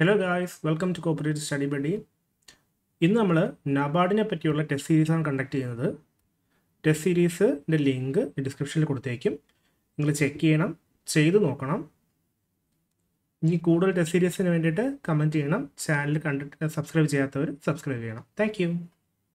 hello guys welcome to corporate study buddy ഇന്ന് നമ്മൾ നബാർഡിനെ പറ്റിയുള്ള ടെസ്റ്റ് സീരീസാണ് കണ്ടക്ട് ചെയ്യുന്നത് ടെസ്റ്റ് സീരീസിൻ്റെ ലിങ്ക് ഡിസ്ക്രിപ്ഷനിൽ കൊടുത്തേക്കും നിങ്ങൾ ചെക്ക് ചെയ്യണം ചെയ്ത് നോക്കണം ഇനി കൂടുതൽ ടെസ്റ്റ് സീരീസിന് വേണ്ടിയിട്ട് കമൻറ്റ് ചെയ്യണം ചാനൽ കണ്ടിട്ട് സബ്സ്ക്രൈബ് ചെയ്യാത്തവർ സബ്സ്ക്രൈബ് ചെയ്യണം താങ്ക്